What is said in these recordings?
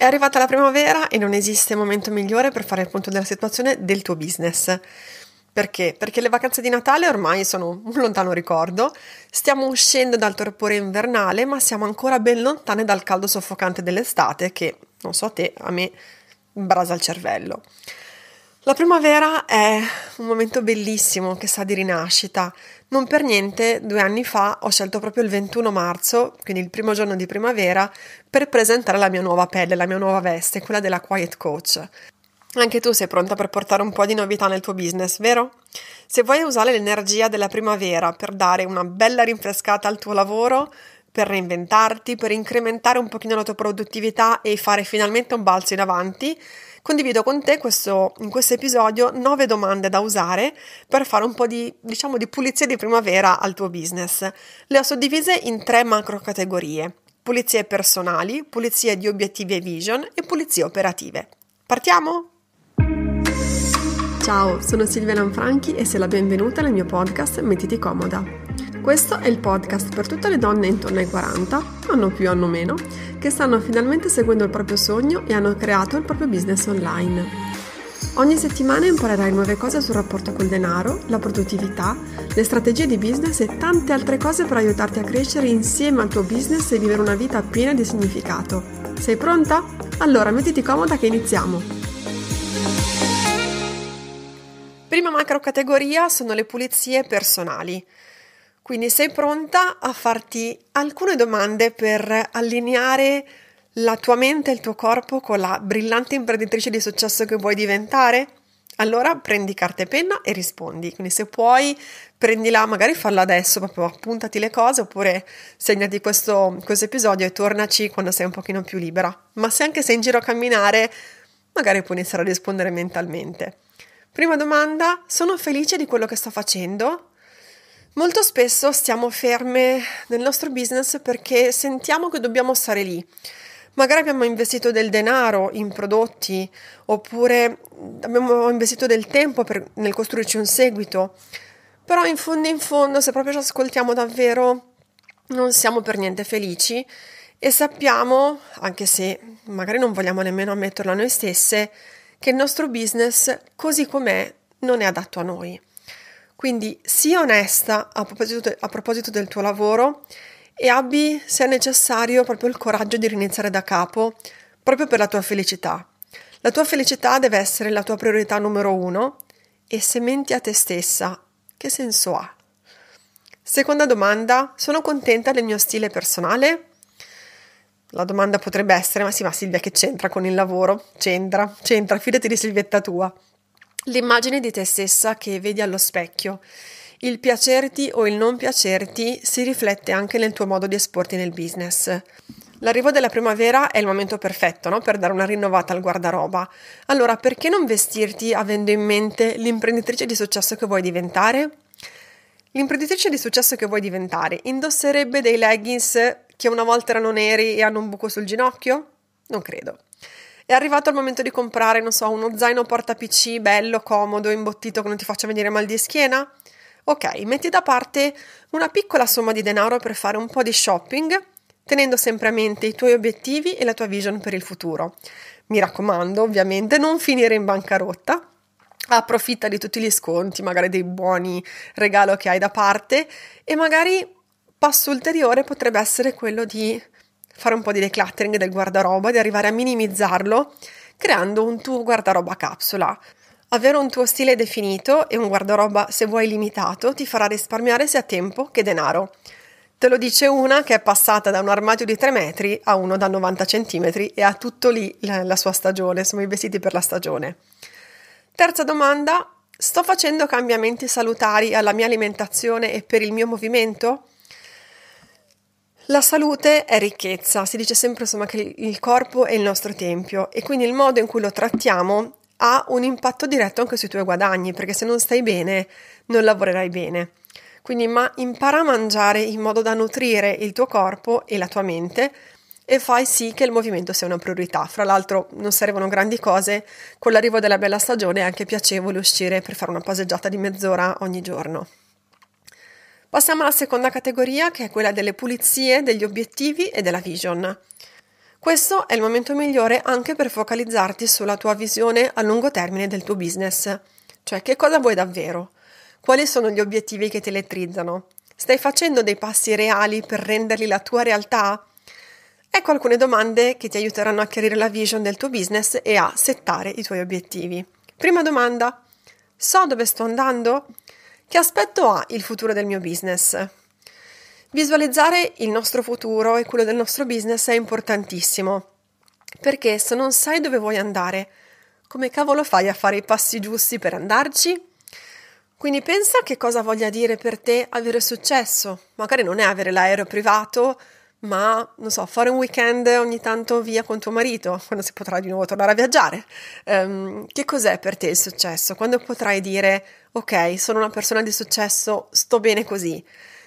È arrivata la primavera e non esiste momento migliore per fare il punto della situazione del tuo business. Perché? Perché le vacanze di Natale ormai sono un lontano ricordo, stiamo uscendo dal torpore invernale, ma siamo ancora ben lontane dal caldo soffocante dell'estate che, non so a te, a me brasa il cervello. La primavera è un momento bellissimo che sa di rinascita. Non per niente, due anni fa ho scelto proprio il 21 marzo, quindi il primo giorno di primavera, per presentare la mia nuova pelle, la mia nuova veste, quella della Quiet Coach. Anche tu sei pronta per portare un po' di novità nel tuo business, vero? Se vuoi usare l'energia della primavera per dare una bella rinfrescata al tuo lavoro, per reinventarti, per incrementare un pochino la tua produttività e fare finalmente un balzo in avanti, condivido con te questo, in questo episodio 9 domande da usare per fare un po' di, diciamo, di pulizia di primavera al tuo business. Le ho suddivise in tre macro categorie. Pulizie personali, pulizie di obiettivi e vision e pulizie operative. Partiamo? Ciao, sono Silvia Lanfranchi e sei la benvenuta nel mio podcast Mettiti Comoda. Questo è il podcast per tutte le donne intorno ai 40, hanno più hanno meno, che stanno finalmente seguendo il proprio sogno e hanno creato il proprio business online. Ogni settimana imparerai nuove cose sul rapporto col denaro, la produttività, le strategie di business e tante altre cose per aiutarti a crescere insieme al tuo business e vivere una vita piena di significato. Sei pronta? Allora mettiti comoda che iniziamo! Prima macro categoria sono le pulizie personali. Quindi sei pronta a farti alcune domande per allineare la tua mente e il tuo corpo con la brillante imprenditrice di successo che vuoi diventare? Allora prendi carta e penna e rispondi. Quindi se puoi, prendila, magari falla adesso, proprio appuntati le cose oppure segnati questo, questo episodio e tornaci quando sei un pochino più libera. Ma se anche sei in giro a camminare, magari puoi iniziare a rispondere mentalmente. Prima domanda, sono felice di quello che sto facendo? Molto spesso stiamo ferme nel nostro business perché sentiamo che dobbiamo stare lì. Magari abbiamo investito del denaro in prodotti oppure abbiamo investito del tempo per, nel costruirci un seguito. Però in fondo in fondo, se proprio ci ascoltiamo davvero, non siamo per niente felici e sappiamo, anche se magari non vogliamo nemmeno ammetterlo a noi stesse, che il nostro business, così com'è, non è adatto a noi. Quindi sii onesta a proposito, a proposito del tuo lavoro e abbi, se necessario, proprio il coraggio di riniziare da capo, proprio per la tua felicità. La tua felicità deve essere la tua priorità numero uno e se menti a te stessa, che senso ha? Seconda domanda, sono contenta del mio stile personale? La domanda potrebbe essere, ma sì, ma Silvia che c'entra con il lavoro? C'entra, c'entra, fidati di Silvietta tua. L'immagine di te stessa che vedi allo specchio. Il piacerti o il non piacerti si riflette anche nel tuo modo di esporti nel business. L'arrivo della primavera è il momento perfetto no? per dare una rinnovata al guardaroba. Allora, perché non vestirti avendo in mente l'imprenditrice di successo che vuoi diventare? L'imprenditrice di successo che vuoi diventare indosserebbe dei leggings che una volta erano neri e hanno un buco sul ginocchio? Non credo. È arrivato il momento di comprare, non so, uno zaino porta PC bello, comodo, imbottito che non ti faccia venire mal di schiena? Ok, metti da parte una piccola somma di denaro per fare un po' di shopping, tenendo sempre a mente i tuoi obiettivi e la tua vision per il futuro. Mi raccomando, ovviamente, non finire in bancarotta. Approfitta di tutti gli sconti, magari dei buoni regalo che hai da parte e magari passo ulteriore potrebbe essere quello di fare un po' di decluttering del guardaroba, di arrivare a minimizzarlo creando un tuo guardaroba capsula. Avere un tuo stile definito e un guardaroba, se vuoi, limitato ti farà risparmiare sia tempo che denaro. Te lo dice una che è passata da un armadio di 3 metri a uno da 90 cm e ha tutto lì la, la sua stagione, sono i vestiti per la stagione. Terza domanda, sto facendo cambiamenti salutari alla mia alimentazione e per il mio movimento? La salute è ricchezza, si dice sempre insomma, che il corpo è il nostro tempio e quindi il modo in cui lo trattiamo ha un impatto diretto anche sui tuoi guadagni, perché se non stai bene non lavorerai bene. Quindi ma impara a mangiare in modo da nutrire il tuo corpo e la tua mente e fai sì che il movimento sia una priorità. Fra l'altro non servono grandi cose, con l'arrivo della bella stagione è anche piacevole uscire per fare una passeggiata di mezz'ora ogni giorno. Passiamo alla seconda categoria che è quella delle pulizie, degli obiettivi e della vision. Questo è il momento migliore anche per focalizzarti sulla tua visione a lungo termine del tuo business, cioè che cosa vuoi davvero, quali sono gli obiettivi che ti elettrizzano, stai facendo dei passi reali per renderli la tua realtà? Ecco alcune domande che ti aiuteranno a chiarire la vision del tuo business e a settare i tuoi obiettivi. Prima domanda, so dove sto andando? Che aspetto ha il futuro del mio business? Visualizzare il nostro futuro e quello del nostro business è importantissimo, perché se non sai dove vuoi andare, come cavolo fai a fare i passi giusti per andarci? Quindi pensa che cosa voglia dire per te avere successo. Magari non è avere l'aereo privato ma non so, fare un weekend ogni tanto via con tuo marito, quando si potrà di nuovo tornare a viaggiare. Um, che cos'è per te il successo? Quando potrai dire, ok, sono una persona di successo, sto bene così.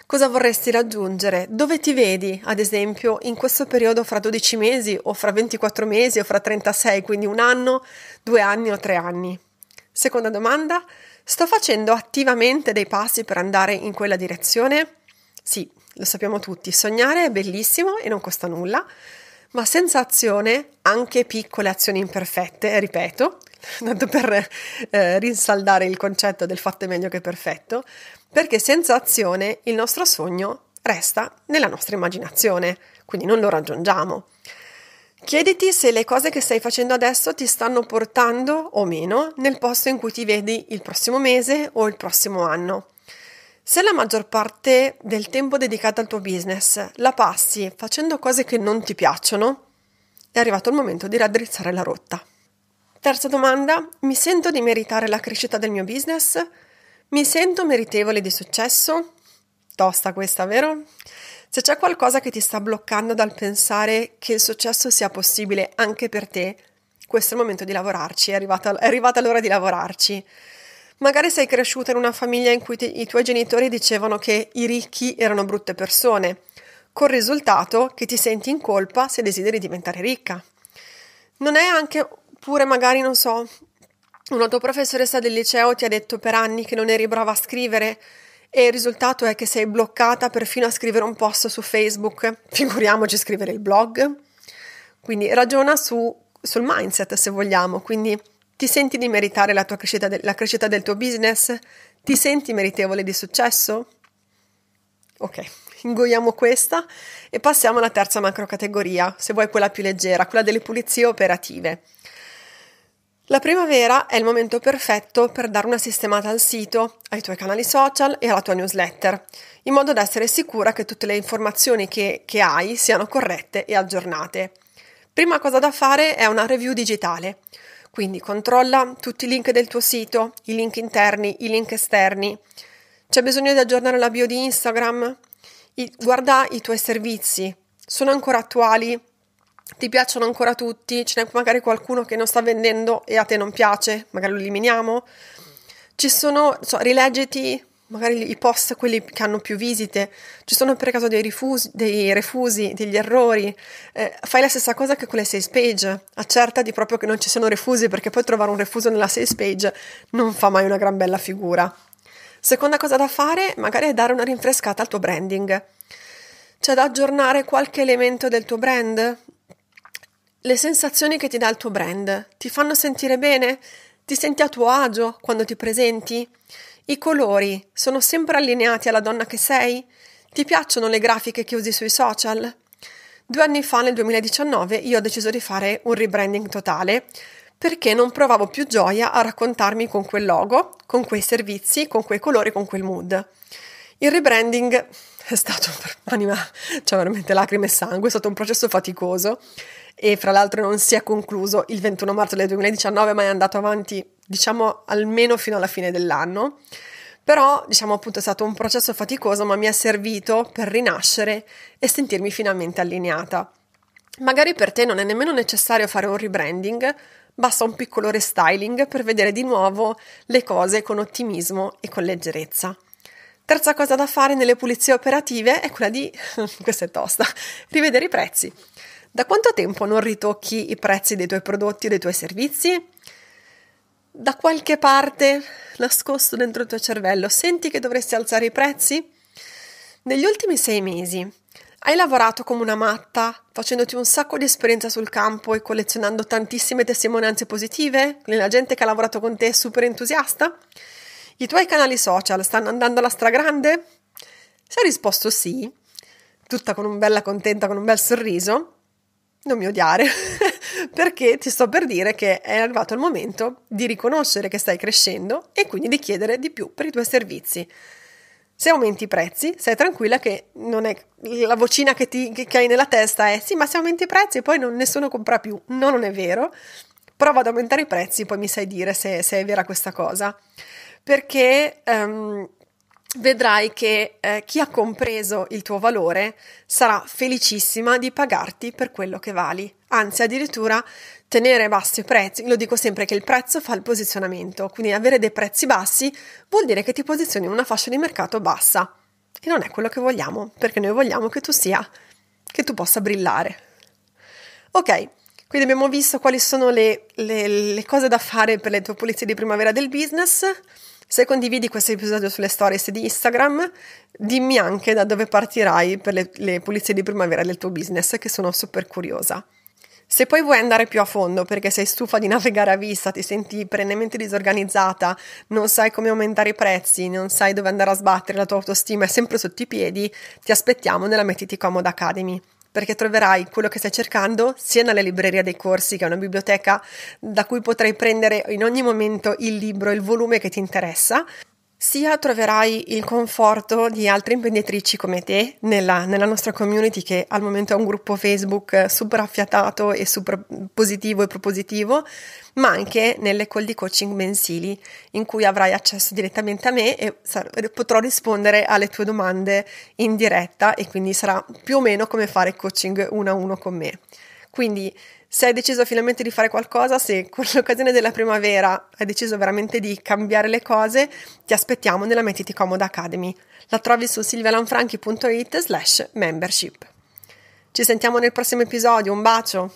Cosa vorresti raggiungere? Dove ti vedi, ad esempio, in questo periodo fra 12 mesi o fra 24 mesi o fra 36, quindi un anno, due anni o tre anni? Seconda domanda, sto facendo attivamente dei passi per andare in quella direzione? Sì, lo sappiamo tutti, sognare è bellissimo e non costa nulla, ma senza azione, anche piccole azioni imperfette, ripeto, tanto per eh, rinsaldare il concetto del fatto è meglio che perfetto, perché senza azione il nostro sogno resta nella nostra immaginazione, quindi non lo raggiungiamo. Chiediti se le cose che stai facendo adesso ti stanno portando o meno nel posto in cui ti vedi il prossimo mese o il prossimo anno. Se la maggior parte del tempo dedicato al tuo business la passi facendo cose che non ti piacciono, è arrivato il momento di raddrizzare la rotta. Terza domanda, mi sento di meritare la crescita del mio business? Mi sento meritevole di successo? Tosta questa, vero? Se c'è qualcosa che ti sta bloccando dal pensare che il successo sia possibile anche per te, questo è il momento di lavorarci, è arrivata, è arrivata l'ora di lavorarci. Magari sei cresciuta in una famiglia in cui ti, i tuoi genitori dicevano che i ricchi erano brutte persone, col risultato che ti senti in colpa se desideri diventare ricca. Non è anche pure magari, non so, una tua professoressa del liceo ti ha detto per anni che non eri brava a scrivere e il risultato è che sei bloccata perfino a scrivere un post su Facebook, figuriamoci scrivere il blog. Quindi ragiona su, sul mindset se vogliamo, quindi ti senti di meritare la, crescita de- la crescita del tuo business? Ti senti meritevole di successo? Ok, ingoiamo questa e passiamo alla terza macrocategoria, se vuoi quella più leggera, quella delle pulizie operative. La primavera è il momento perfetto per dare una sistemata al sito, ai tuoi canali social e alla tua newsletter, in modo da essere sicura che tutte le informazioni che, che hai siano corrette e aggiornate. Prima cosa da fare è una review digitale. Quindi controlla tutti i link del tuo sito, i link interni, i link esterni. C'è bisogno di aggiornare la bio di Instagram? I, guarda i tuoi servizi, sono ancora attuali? Ti piacciono ancora tutti? Ce n'è magari qualcuno che non sta vendendo e a te non piace? Magari lo eliminiamo? Ci sono, so, rileggiti magari i post, quelli che hanno più visite, ci sono per caso dei, rifusi, dei refusi, degli errori, eh, fai la stessa cosa che con le sales page, accertati proprio che non ci siano refusi perché poi trovare un refuso nella sales page non fa mai una gran bella figura. Seconda cosa da fare, magari è dare una rinfrescata al tuo branding. C'è da aggiornare qualche elemento del tuo brand? Le sensazioni che ti dà il tuo brand ti fanno sentire bene? Ti senti a tuo agio quando ti presenti? I colori sono sempre allineati alla donna che sei? Ti piacciono le grafiche che usi sui social? Due anni fa, nel 2019, io ho deciso di fare un rebranding totale perché non provavo più gioia a raccontarmi con quel logo, con quei servizi, con quei colori, con quel mood. Il rebranding è stato per anima, cioè veramente lacrime e sangue, è stato un processo faticoso e fra l'altro non si è concluso il 21 marzo del 2019 ma è andato avanti diciamo almeno fino alla fine dell'anno. Però, diciamo appunto, è stato un processo faticoso, ma mi è servito per rinascere e sentirmi finalmente allineata. Magari per te non è nemmeno necessario fare un rebranding, basta un piccolo restyling per vedere di nuovo le cose con ottimismo e con leggerezza. Terza cosa da fare nelle pulizie operative è quella di, questa è tosta, rivedere i prezzi. Da quanto tempo non ritocchi i prezzi dei tuoi prodotti o dei tuoi servizi? da qualche parte nascosto dentro il tuo cervello, senti che dovresti alzare i prezzi? Negli ultimi sei mesi hai lavorato come una matta, facendoti un sacco di esperienza sul campo e collezionando tantissime testimonianze positive? La gente che ha lavorato con te è super entusiasta? I tuoi canali social stanno andando alla stragrande? Se hai risposto sì, tutta con un bella contenta, con un bel sorriso, non mi odiare perché ti sto per dire che è arrivato il momento di riconoscere che stai crescendo e quindi di chiedere di più per i tuoi servizi. Se aumenti i prezzi, sei tranquilla che non è la vocina che, ti, che hai nella testa è sì, ma se aumenti i prezzi poi non, nessuno compra più. No, non è vero. Prova ad aumentare i prezzi, poi mi sai dire se, se è vera questa cosa. Perché um, vedrai che eh, chi ha compreso il tuo valore sarà felicissima di pagarti per quello che vali. Anzi, addirittura tenere bassi i prezzi, lo dico sempre che il prezzo fa il posizionamento, quindi avere dei prezzi bassi vuol dire che ti posizioni in una fascia di mercato bassa. E non è quello che vogliamo, perché noi vogliamo che tu sia, che tu possa brillare. Ok, quindi abbiamo visto quali sono le, le, le cose da fare per le tue pulizie di primavera del business. Se condividi questo episodio sulle stories di Instagram, dimmi anche da dove partirai per le, le pulizie di primavera del tuo business, che sono super curiosa. Se poi vuoi andare più a fondo perché sei stufa di navigare a vista, ti senti perennemente disorganizzata, non sai come aumentare i prezzi, non sai dove andare a sbattere, la tua autostima è sempre sotto i piedi, ti aspettiamo nella Mettiti Comoda Academy perché troverai quello che stai cercando sia nella libreria dei corsi, che è una biblioteca da cui potrai prendere in ogni momento il libro, il volume che ti interessa, sia troverai il conforto di altre imprenditrici come te nella, nella, nostra community che al momento è un gruppo Facebook eh, super affiatato e super positivo e propositivo, ma anche nelle call di coaching mensili in cui avrai accesso direttamente a me e sar- potrò rispondere alle tue domande in diretta e quindi sarà più o meno come fare coaching uno a uno con me. Quindi se hai deciso finalmente di fare qualcosa, se con l'occasione della primavera hai deciso veramente di cambiare le cose, ti aspettiamo nella Mettiti Comoda Academy. La trovi su silvialanfranchi.it slash membership. Ci sentiamo nel prossimo episodio, un bacio!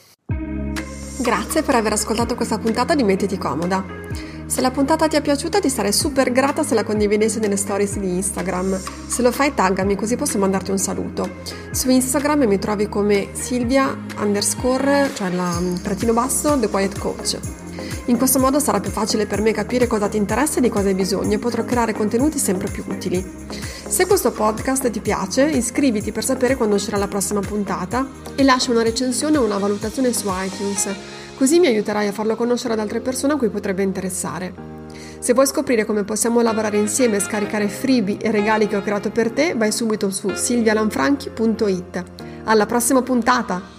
Grazie per aver ascoltato questa puntata di Mettiti Comoda. Se la puntata ti è piaciuta ti sarei super grata se la condividessi nelle stories di Instagram. Se lo fai taggami così posso mandarti un saluto. Su Instagram mi trovi come Silvia underscore, cioè la mm, trattino basso, The Quiet Coach. In questo modo sarà più facile per me capire cosa ti interessa e di cosa hai bisogno e potrò creare contenuti sempre più utili. Se questo podcast ti piace, iscriviti per sapere quando uscirà la prossima puntata e lascia una recensione o una valutazione su iTunes. Così mi aiuterai a farlo conoscere ad altre persone a cui potrebbe interessare. Se vuoi scoprire come possiamo lavorare insieme e scaricare freebie e regali che ho creato per te, vai subito su silvialanfranchi.it. Alla prossima puntata!